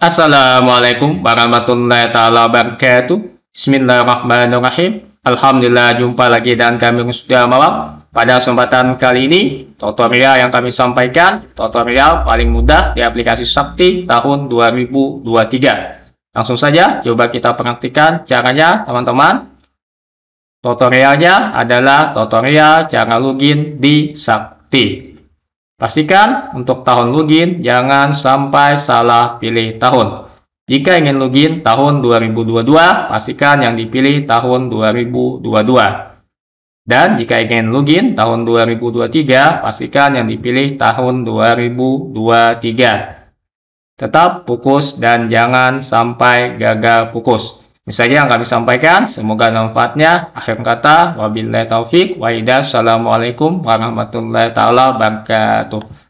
Assalamualaikum warahmatullahi taala wabarakatuh. Bismillahirrahmanirrahim. Alhamdulillah jumpa lagi dan kami sudah malam. Pada kesempatan kali ini, tutorial yang kami sampaikan, tutorial paling mudah di aplikasi Sakti tahun 2023. Langsung saja coba kita perhatikan caranya teman-teman. Tutorialnya adalah tutorial cara login di Sakti. Pastikan untuk tahun login jangan sampai salah pilih tahun. Jika ingin login tahun 2022, pastikan yang dipilih tahun 2022. Dan jika ingin login tahun 2023, pastikan yang dipilih tahun 2023. Tetap fokus dan jangan sampai gagal fokus. Ini saja yang kami sampaikan. Semoga manfaatnya. Akhir kata, wabillahi taufik wa hidayah. Assalamualaikum warahmatullahi wabarakatuh.